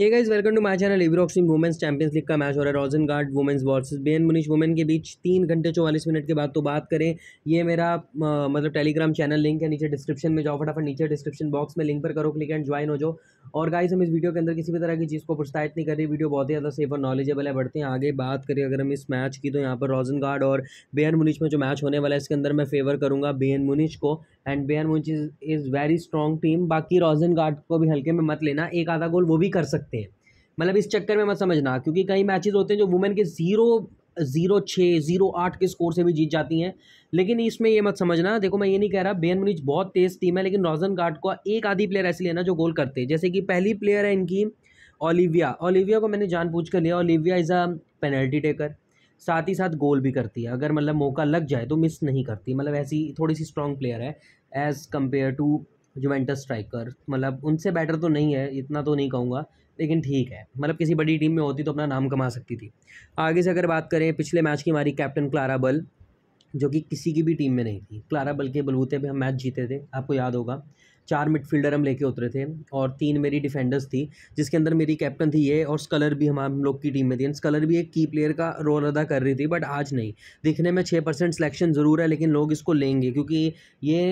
hey guys welcome to my channel इवरॉक्सिंग Singh women's champions league का match हो रहा है Rosengard women's versus Bayern Munich women के बीच तीन घंटे चौवालीस मिनट के बाद तो बात करें ये मेरा मतलब टेलीग्राम चैनल लिंक है नीचे डिस्क्रिप्शन में जाओ फटाफट नीचे डिस्क्रिप्शन बॉक्स में लिंक पर करो क्लिक एंड ज्वाइन हो जाओ और गाइज हम इस वीडियो के अंदर किसी भी तरह की चीज़ को प्रोत्साहित नहीं कर रही वीडियो बहुत ही ज़्यादा सेफ और नॉलेजेबल है बढ़ते हैं आगे बात करें अगर हम इस मैच की तो यहाँ पर रोजन गार्ड और बेन मुनिश में जो मैच होने वाला है इसके अंदर मैं फेवर करूँगा बेन मुनिश को and Bayern Munich is very strong team बाकी रोजन गार्ड को भी हल्के में मत लेना एक आधा गोल वो भी कर सकते सकते हैं मतलब इस चक्कर में मत समझना क्योंकि कई मैचेस होते हैं जो वुमेन के ज़ीरो ज़ीरो छः ज़ीरो आठ के स्कोर से भी जीत जाती हैं लेकिन इसमें ये मत समझना देखो मैं ये नहीं कह रहा बेन मुनिज बहुत तेज़ टीम है लेकिन रोजन गार्ड को एक आधी प्लेयर ऐसी लेना जो गोल करते हैं जैसे कि पहली प्लेयर है इनकी ओलिविया ओलिविया को मैंने जान पूछ कर लिया Olivia is a penalty taker साथ ही साथ गोल भी करती है अगर मतलब मौका लग जाए तो मिस नहीं करती मतलब ऐसी थोड़ी सी स्ट्रॉन्ग प्लेयर है as compare to Juventus striker मतलब उनसे बेटर तो नहीं है इतना तो नहीं कहूँगा लेकिन ठीक है मतलब किसी बड़ी टीम में होती तो अपना नाम कमा सकती थी आगे से अगर बात करें पिछले मैच की हमारी कैप्टन क्लारा बल जो कि किसी की भी टीम में नहीं थी क्लारा बल के बलबूते पे हम मैच जीते थे आपको याद होगा चार मिडफील्डर हम लेके उतरे थे और तीन मेरी डिफेंडर्स थी जिसके अंदर मेरी कैप्टन थी ये और स्कलर भी हम हम लोग की टीम में थी स्कलर भी एक की प्लेयर का रोल अदा कर रही थी बट आज नहीं दिखने में छः परसेंट सिलेक्शन ज़रूर है लेकिन लोग इसको लेंगे क्योंकि ये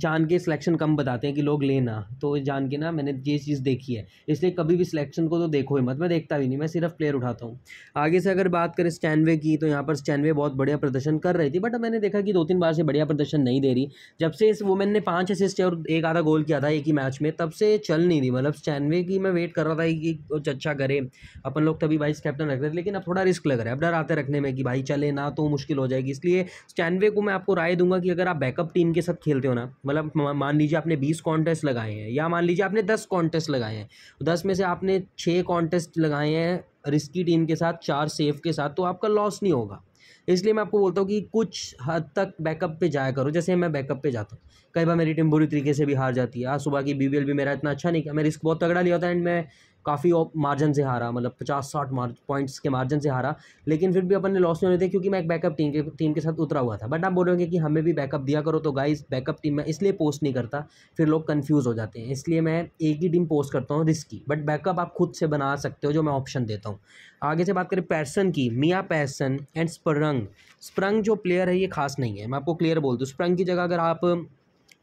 जान के सिलेक्शन कम बताते हैं कि लोग लेना तो जान के ना मैंने ये चीज़ देखी है इसलिए कभी भी सिलेक्शन को तो देखो ही मत मैं देखता भी नहीं मैं सिर्फ प्लेयर उठाता हूँ आगे से अगर बात करें स्टैनवे की तो यहाँ पर स्टैनवे बहुत बढ़िया प्रदर्शन कर रही थी बट मैंने देखा कि दो तीन बार से बढ़िया प्रदर्शन नहीं दे रही जब से इस वुमेन ने पाँच असिस्ट और एक आधा गोल किया था एक ही मैच में तब से चल नहीं रही मतलब स्टैनवे की मैं वेट कर रहा था कि कुछ अच्छा करे अपन लोग तभी वाइस कैप्टन रख रहे थे लेकिन अब थोड़ा रिस्क लग रहा है अब डर आते रखने में कि भाई चले ना तो मुश्किल हो जाएगी इसलिए स्टैनवे को मैं आपको राय दूंगा कि अगर आप बैकअप टीम के साथ खेलते हो ना मतलब मान लीजिए आपने बीस कॉन्टेस्ट लगाए हैं या मान लीजिए आपने दस कॉन्टेस्ट लगाए हैं तो दस में से आपने छः कॉन्टेस्ट लगाए हैं रिस्की टीम के साथ चार सेफ के साथ तो आपका लॉस नहीं होगा इसलिए मैं आपको बोलता हूँ कि कुछ हद तक बैकअप पे जाया करो जैसे मैं बैकअप पे जाता हूँ कई बार मेरी टीम बुरी तरीके से भी हार जाती है आज सुबह की बी भी मेरा इतना अच्छा नहीं किया मैं रिस्क बहुत तगड़ा लिया था एंड मैं काफ़ी मार्जिन से हारा मतलब पचास साठ पॉइंट्स के मार्जिन से हारा लेकिन फिर भी अपन ने लॉस नहीं होने थे क्योंकि मैं एक बैकअप टीम के टीम के साथ उतरा हुआ था बट आप बोलोगे कि हमें भी बैकअप दिया करो तो गाइज बैकअप टीम में इसलिए पोस्ट नहीं करता फिर लोग कन्फ्यूज़ हो जाते हैं इसलिए मैं एक ही टीम पोस्ट करता हूँ रिस्की बट बैकअप आप खुद से बना सकते हो जो मैं ऑप्शन देता हूँ आगे से बात करें पैसन की मियाँ पैसन एंड स्प्रंग स्प्रंग जो प्लेयर है ये खास नहीं है मैं आपको क्लियर बोल दूँ स्प्रंग की जगह अगर आप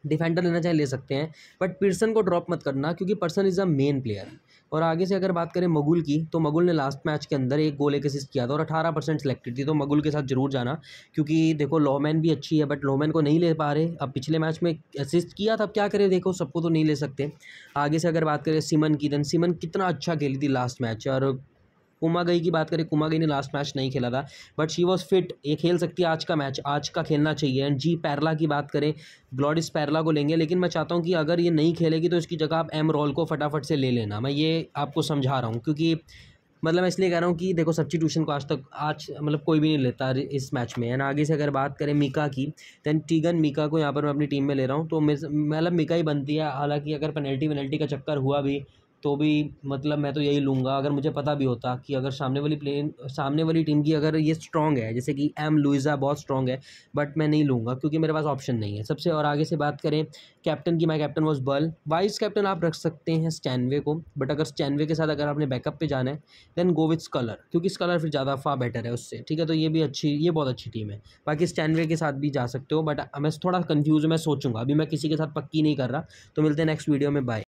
डिफेंडर लेना चाहे ले सकते हैं बट पर्सन को ड्रॉप मत करना क्योंकि person is a main player और आगे से अगर बात करें मगुल की तो मगुल ने लास्ट मैच के अंदर एक गोल एक असिस्ट किया था और अठारह परसेंट सेलेक्टेड थी तो मगुल के साथ जरूर जाना क्योंकि देखो लॉमैन भी अच्छी है बट लॉमैन को नहीं ले पा रहे अब पिछले मैच में असिस्ट किया था अब क्या करें देखो सबको तो नहीं ले सकते आगे से अगर बात करें सिमन की देन सिमन कितना अच्छा खेली थी लास्ट मैच और कुमा गई की बात करें कुमागई ने लास्ट मैच नहीं खेला था बट शी वॉज फिट ये खेल सकती है आज का मैच आज का खेलना चाहिए एंड जी पैरला की बात करें ग्लॉडिस पैरला को लेंगे लेकिन मैं चाहता हूँ कि अगर ये नहीं खेलेगी तो इसकी जगह आप एम रॉल को फटाफट से ले लेना मैं ये आपको समझा रहा हूँ क्योंकि मतलब मैं इसलिए कह रहा हूँ कि देखो ट्यूशन को आज तक आज मतलब कोई भी नहीं लेता इस मैच में एंड आगे से अगर बात करें मीका की दैन टीगन मीका को यहाँ पर मैं अपनी टीम में ले रहा हूँ तो मतलब मीका ही बनती है हालांकि अगर पेनल्टी वेनल्टी का चक्कर हुआ भी तो भी मतलब मैं तो यही लूँगा अगर मुझे पता भी होता कि अगर सामने वाली प्लेन सामने वाली टीम की अगर ये स्ट्रॉन्ग है जैसे कि एम लुइज़ा बहुत स्ट्रॉन्ग है बट मैं नहीं लूँगा क्योंकि मेरे पास ऑप्शन नहीं है सबसे और आगे से बात करें कैप्टन की माई कैप्टन वॉज बल वाइस कैप्टन आप रख सकते हैं स्टैनवे को बट अगर स्टैनवे के साथ अगर आपने बैकअप पर जाना है देन गो विथ स्कलर क्योंकि स्कलर फिर ज़्यादा फा बेटर है उससे ठीक है तो ये भी अच्छी ये बहुत अच्छी टीम है बाकी स्टैनवे के साथ भी जा सकते हो बट मैं थोड़ा कन्फ्यूज़ मैं सोचूंगा अभी मैं किसी के साथ पक्की नहीं कर रहा तो मिलते हैं नेक्स्ट वीडियो में बाय